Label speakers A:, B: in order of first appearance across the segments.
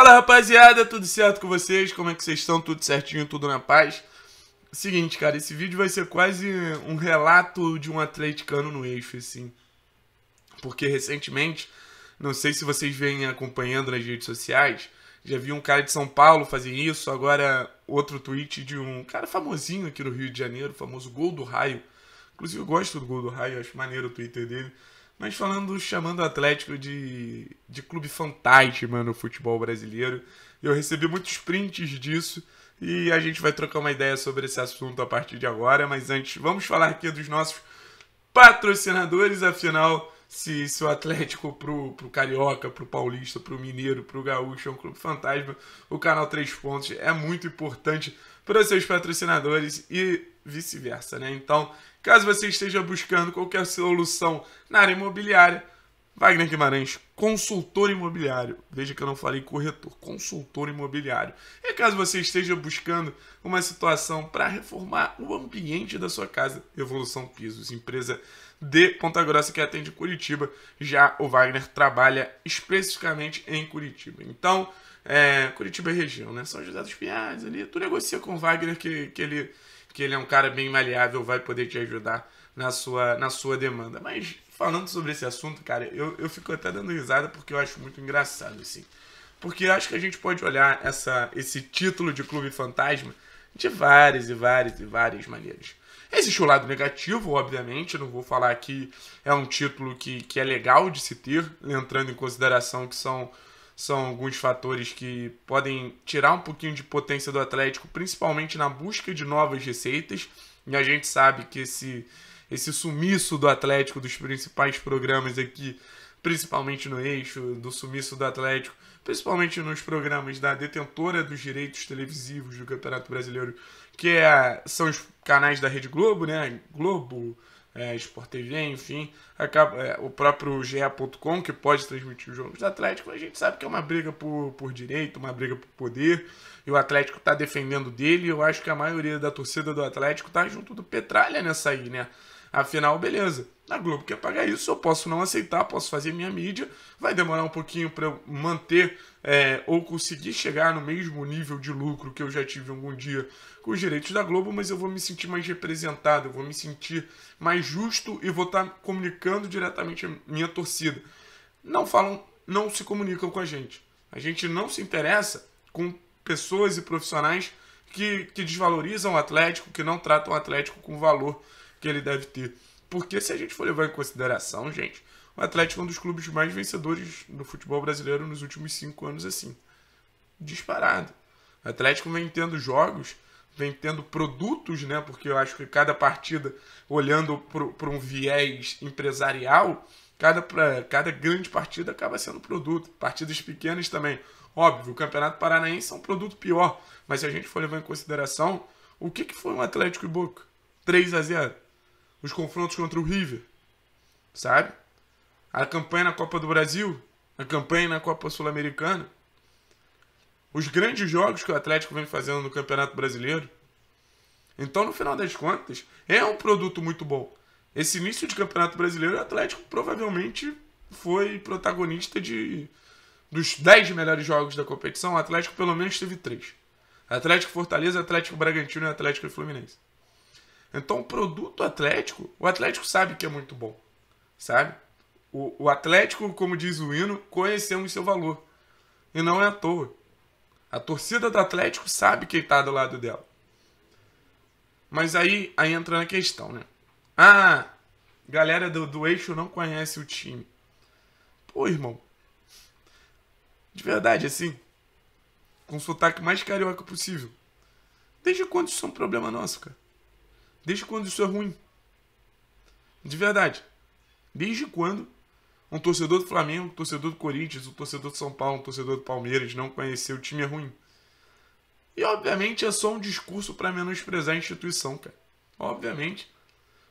A: Fala rapaziada, tudo certo com vocês? Como é que vocês estão? Tudo certinho, tudo na paz? Seguinte, cara, esse vídeo vai ser quase um relato de um atleticano no eixo, assim. Porque recentemente, não sei se vocês vêm acompanhando nas redes sociais, já vi um cara de São Paulo fazer isso, agora outro tweet de um cara famosinho aqui no Rio de Janeiro, famoso Gol do Raio. Inclusive eu gosto do Gol do Raio, acho maneiro o Twitter dele. Mas falando, chamando o Atlético de, de clube fantasma no futebol brasileiro. Eu recebi muitos prints disso e a gente vai trocar uma ideia sobre esse assunto a partir de agora. Mas antes, vamos falar aqui dos nossos patrocinadores, afinal. Se, se, o Atlético pro, pro Carioca, pro Paulista, pro Mineiro, pro Gaúcho é um clube fantasma, o canal Três Pontos é muito importante para os seus patrocinadores e vice-versa, né? Então, Caso você esteja buscando qualquer solução na área imobiliária, Wagner Guimarães, consultor imobiliário. Veja que eu não falei corretor, consultor imobiliário. E caso você esteja buscando uma situação para reformar o ambiente da sua casa, evolução Pisos, empresa de Ponta Grossa que atende Curitiba. Já o Wagner trabalha especificamente em Curitiba. Então, é, Curitiba é região, né? São José dos Pinhais ali. Tu negocia com o Wagner que, que ele porque ele é um cara bem maleável, vai poder te ajudar na sua, na sua demanda. Mas falando sobre esse assunto, cara, eu, eu fico até dando risada porque eu acho muito engraçado, assim. Porque eu acho que a gente pode olhar essa, esse título de Clube Fantasma de várias e várias e várias maneiras. Existe o lado negativo, obviamente, não vou falar que é um título que, que é legal de se ter, entrando em consideração que são são alguns fatores que podem tirar um pouquinho de potência do Atlético, principalmente na busca de novas receitas. E a gente sabe que esse, esse sumiço do Atlético dos principais programas aqui, principalmente no eixo do sumiço do Atlético, principalmente nos programas da detentora dos direitos televisivos do Campeonato Brasileiro, que é, são os canais da Rede Globo, né? Globo, é, Sport TV, enfim, acaba, é, o próprio GE.com, que pode transmitir os jogos do Atlético, a gente sabe que é uma briga por, por direito, uma briga por poder, e o Atlético está defendendo dele, eu acho que a maioria da torcida do Atlético está junto do Petralha nessa aí, né? Afinal, beleza. A Globo quer pagar isso, eu posso não aceitar, posso fazer minha mídia. Vai demorar um pouquinho para eu manter é, ou conseguir chegar no mesmo nível de lucro que eu já tive algum dia com os direitos da Globo, mas eu vou me sentir mais representado, eu vou me sentir mais justo e vou estar tá comunicando diretamente a minha torcida. Não falam, não se comunicam com a gente. A gente não se interessa com pessoas e profissionais que, que desvalorizam o Atlético, que não tratam o Atlético com o valor que ele deve ter. Porque se a gente for levar em consideração, gente, o Atlético é um dos clubes mais vencedores do futebol brasileiro nos últimos cinco anos, assim. Disparado. O Atlético vem tendo jogos, vem tendo produtos, né? Porque eu acho que cada partida, olhando para um viés empresarial, cada, pra, cada grande partida acaba sendo produto. Partidas pequenas também. Óbvio, o Campeonato Paranaense é um produto pior. Mas se a gente for levar em consideração, o que, que foi um Atlético e Boca? 3 a 0 os confrontos contra o River, sabe? A campanha na Copa do Brasil, a campanha na Copa Sul-Americana, os grandes jogos que o Atlético vem fazendo no Campeonato Brasileiro. Então, no final das contas, é um produto muito bom. Esse início de Campeonato Brasileiro, o Atlético provavelmente foi protagonista de dos 10 melhores jogos da competição, o Atlético pelo menos teve 3. Atlético Fortaleza, Atlético Bragantino e Atlético Fluminense. Então, o produto Atlético, o Atlético sabe que é muito bom, sabe? O, o Atlético, como diz o hino, conhecemos seu valor. E não é à toa. A torcida do Atlético sabe quem está do lado dela. Mas aí, aí entra na questão, né? Ah, galera do, do eixo não conhece o time. Pô, irmão. De verdade, assim. Com o sotaque mais carioca possível. Desde quando isso é um problema nosso, cara? Desde quando isso é ruim? De verdade. Desde quando um torcedor do Flamengo, um torcedor do Corinthians, um torcedor do São Paulo, um torcedor do Palmeiras não conhecer o time é ruim? E obviamente é só um discurso para menosprezar a instituição, cara. Obviamente.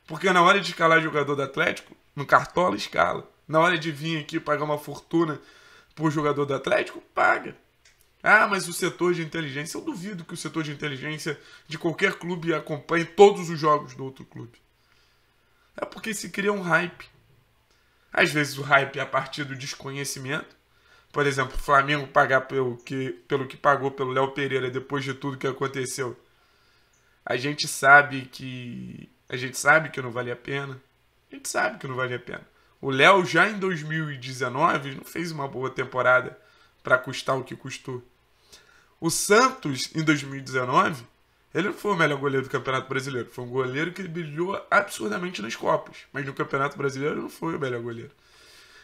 A: Porque na hora de escalar jogador do Atlético, no cartola escala. Na hora de vir aqui pagar uma fortuna por jogador do Atlético, paga. Ah, mas o setor de inteligência, eu duvido que o setor de inteligência de qualquer clube acompanhe todos os jogos do outro clube. É porque se cria um hype. Às vezes o hype é a partir do desconhecimento. Por exemplo, o Flamengo pagar pelo que, pelo que pagou pelo Léo Pereira depois de tudo que aconteceu. A gente sabe que a gente sabe que não vale a pena. A gente sabe que não vale a pena. O Léo já em 2019 não fez uma boa temporada para custar o que custou. O Santos, em 2019, ele não foi o melhor goleiro do Campeonato Brasileiro. Foi um goleiro que brilhou absurdamente nas Copas. Mas no Campeonato Brasileiro não foi o melhor goleiro.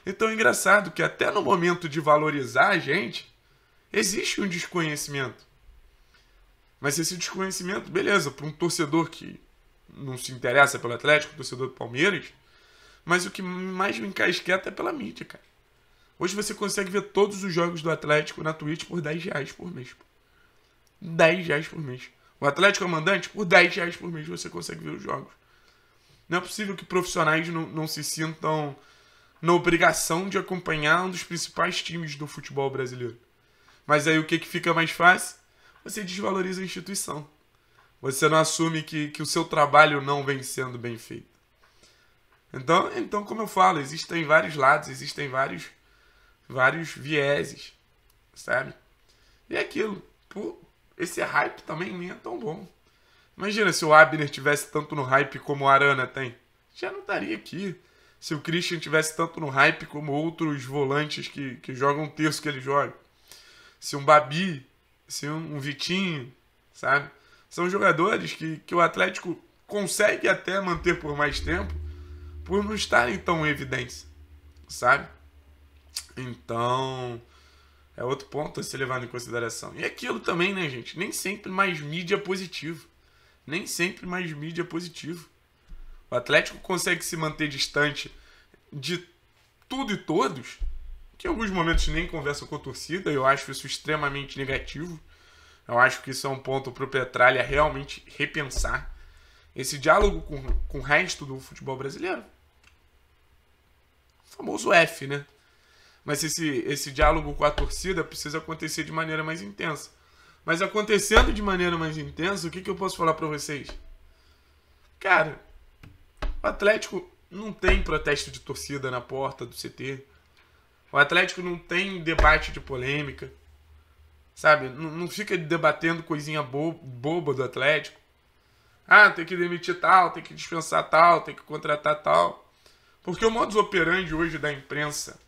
A: Então é engraçado que até no momento de valorizar a gente, existe um desconhecimento. Mas esse desconhecimento, beleza, para um torcedor que não se interessa pelo Atlético, torcedor do Palmeiras, mas o que mais me encasqueta é pela mídia, cara. Hoje você consegue ver todos os jogos do Atlético na Twitch por 10 reais por mês. 10 reais por mês. O Atlético Comandante, é por 10 reais por mês você consegue ver os jogos. Não é possível que profissionais não, não se sintam na obrigação de acompanhar um dos principais times do futebol brasileiro. Mas aí o que, que fica mais fácil? Você desvaloriza a instituição. Você não assume que, que o seu trabalho não vem sendo bem feito. Então, então, como eu falo, existem vários lados, existem vários vários vieses, sabe? E é aquilo, pô, esse hype também nem é tão bom. Imagina se o Abner tivesse tanto no hype como o Arana tem. Já não estaria aqui. Se o Christian tivesse tanto no hype como outros volantes que, que jogam o terço que ele joga. Se um Babi, se um, um Vitinho, sabe? São jogadores que, que o Atlético consegue até manter por mais tempo por não estarem tão evidentes, sabe? Então, é outro ponto a ser levado em consideração. E aquilo também, né, gente? Nem sempre mais mídia positivo. Nem sempre mais mídia positivo. O Atlético consegue se manter distante de tudo e todos, que em alguns momentos nem conversa com a torcida, eu acho isso extremamente negativo. Eu acho que isso é um ponto para o Petralha realmente repensar esse diálogo com, com o resto do futebol brasileiro. O famoso F, né? Mas esse, esse diálogo com a torcida precisa acontecer de maneira mais intensa. Mas acontecendo de maneira mais intensa, o que, que eu posso falar para vocês? Cara, o Atlético não tem protesto de torcida na porta do CT. O Atlético não tem debate de polêmica. Sabe? Não, não fica debatendo coisinha bo boba do Atlético. Ah, tem que demitir tal, tem que dispensar tal, tem que contratar tal. Porque o modus operandi hoje da imprensa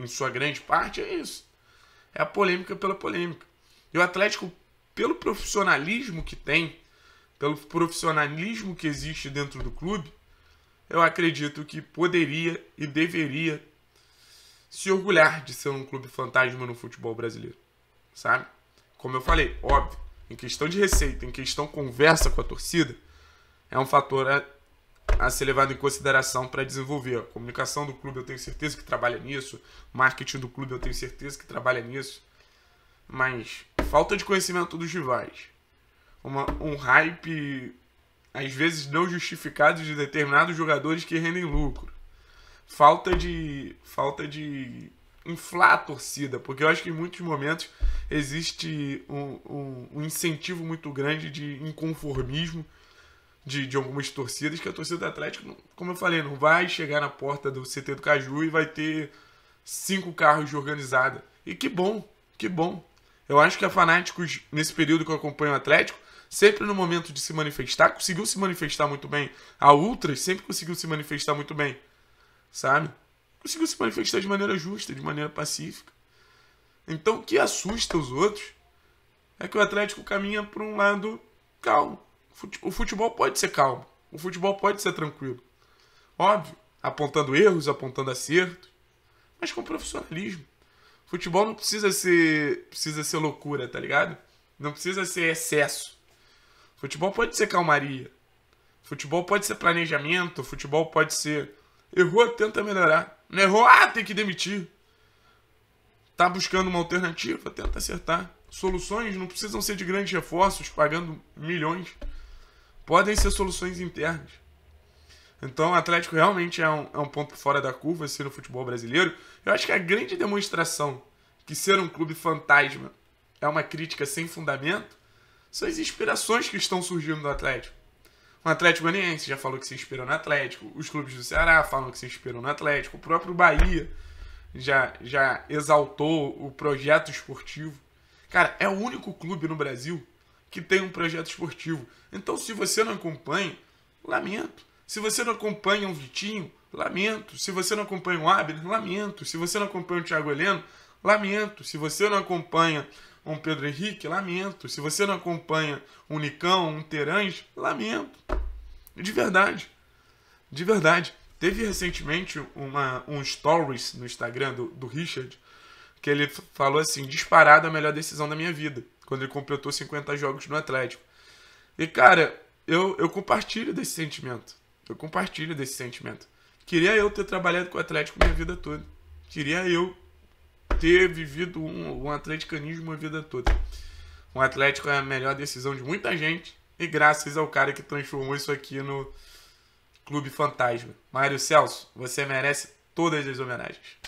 A: em sua grande parte, é isso. É a polêmica pela polêmica. E o Atlético, pelo profissionalismo que tem, pelo profissionalismo que existe dentro do clube, eu acredito que poderia e deveria se orgulhar de ser um clube fantasma no futebol brasileiro. Sabe? Como eu falei, óbvio, em questão de receita, em questão conversa com a torcida, é um fator a ser levado em consideração para desenvolver. A comunicação do clube eu tenho certeza que trabalha nisso, marketing do clube eu tenho certeza que trabalha nisso, mas falta de conhecimento dos rivais, uma, um hype às vezes não justificado de determinados jogadores que rendem lucro, falta de falta de inflar a torcida, porque eu acho que em muitos momentos existe um, um, um incentivo muito grande de inconformismo de, de algumas torcidas, que a torcida do Atlético, como eu falei, não vai chegar na porta do CT do Caju e vai ter cinco carros de organizada. E que bom, que bom. Eu acho que a Fanáticos, nesse período que eu acompanho o Atlético, sempre no momento de se manifestar, conseguiu se manifestar muito bem. A Ultras sempre conseguiu se manifestar muito bem, sabe? Conseguiu se manifestar de maneira justa, de maneira pacífica. Então, o que assusta os outros é que o Atlético caminha para um lado calmo. O futebol pode ser calmo. O futebol pode ser tranquilo. Óbvio, apontando erros, apontando acertos, mas com profissionalismo. Futebol não precisa ser, precisa ser loucura, tá ligado? Não precisa ser excesso. Futebol pode ser calmaria. Futebol pode ser planejamento, futebol pode ser errou, tenta melhorar. Não errou, ah, tem que demitir. Tá buscando uma alternativa, tenta acertar. Soluções não precisam ser de grandes reforços, pagando milhões podem ser soluções internas. Então, o Atlético realmente é um, é um ponto fora da curva assim, no futebol brasileiro. Eu acho que a grande demonstração que ser um clube fantasma é uma crítica sem fundamento são as inspirações que estão surgindo do Atlético. O Atlético Goianiense já falou que se inspirou no Atlético, os clubes do Ceará falam que se inspirou no Atlético, o próprio Bahia já, já exaltou o projeto esportivo. Cara, é o único clube no Brasil que tem um projeto esportivo. Então, se você não acompanha, lamento. Se você não acompanha um Vitinho, lamento. Se você não acompanha um Abner, lamento. Se você não acompanha o Thiago Heleno, lamento. Se você não acompanha um Pedro Henrique, lamento. Se você não acompanha um Nicão, um Terange, lamento. De verdade. De verdade. Teve recentemente uma, um stories no Instagram do, do Richard que ele falou assim: disparado a melhor decisão da minha vida quando ele completou 50 jogos no Atlético. E, cara, eu, eu compartilho desse sentimento. Eu compartilho desse sentimento. Queria eu ter trabalhado com o Atlético minha vida toda. Queria eu ter vivido um, um atleticanismo a vida toda. O Atlético é a melhor decisão de muita gente e graças ao cara que transformou isso aqui no Clube Fantasma. Mário Celso, você merece todas as homenagens.